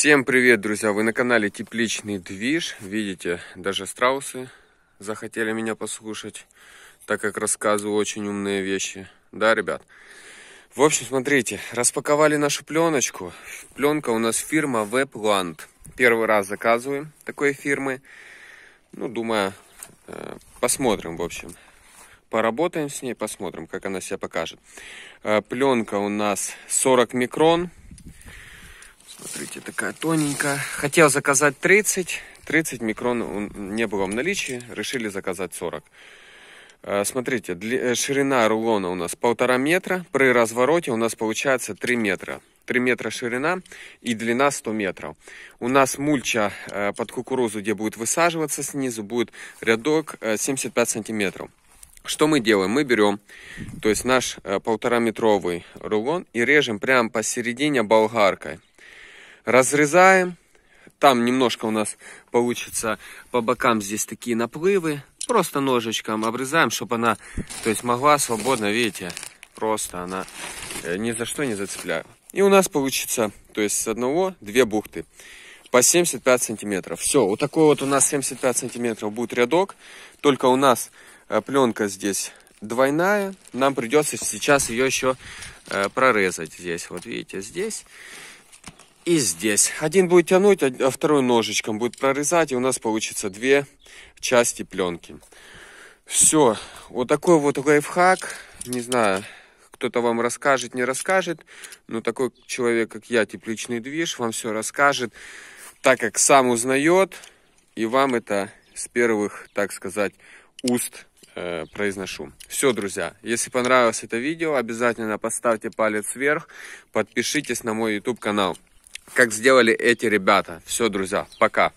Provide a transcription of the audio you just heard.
Всем привет, друзья! Вы на канале Тепличный Движ. Видите, даже страусы захотели меня послушать, так как рассказываю очень умные вещи. Да, ребят? В общем, смотрите, распаковали нашу пленочку. Пленка у нас фирма Webland. Первый раз заказываем такой фирмы. Ну, думаю, э, посмотрим, в общем. Поработаем с ней, посмотрим, как она себя покажет. Э, пленка у нас 40 микрон Смотрите, такая тоненькая. Хотел заказать 30. 30 микрон не было в наличии. Решили заказать 40. Э, смотрите, э, ширина рулона у нас полтора метра. При развороте у нас получается 3 метра. 3 метра ширина и длина 100 метров. У нас мульча э, под кукурузу, где будет высаживаться снизу, будет рядок 75 сантиметров. Что мы делаем? Мы берем, то есть наш полтораметровый рулон и режем прямо посередине болгаркой разрезаем. Там немножко у нас получится по бокам здесь такие наплывы. Просто ножичком обрезаем, чтобы она то есть могла свободно, видите, просто она э, ни за что не зацепляю. И у нас получится, то есть с одного две бухты по 75 сантиметров. Все, вот такой вот у нас 75 сантиметров будет рядок. Только у нас э, пленка здесь двойная. Нам придется сейчас ее еще э, прорезать здесь. Вот видите, здесь и здесь. Один будет тянуть, а второй ножичком будет прорезать, и у нас получится две части пленки. Все, вот такой вот лайфхак, не знаю, кто-то вам расскажет, не расскажет, но такой человек, как я, тепличный движ, вам все расскажет, так как сам узнает, и вам это с первых, так сказать, уст э, произношу. Все, друзья, если понравилось это видео, обязательно поставьте палец вверх, подпишитесь на мой YouTube канал как сделали эти ребята. Все, друзья, пока.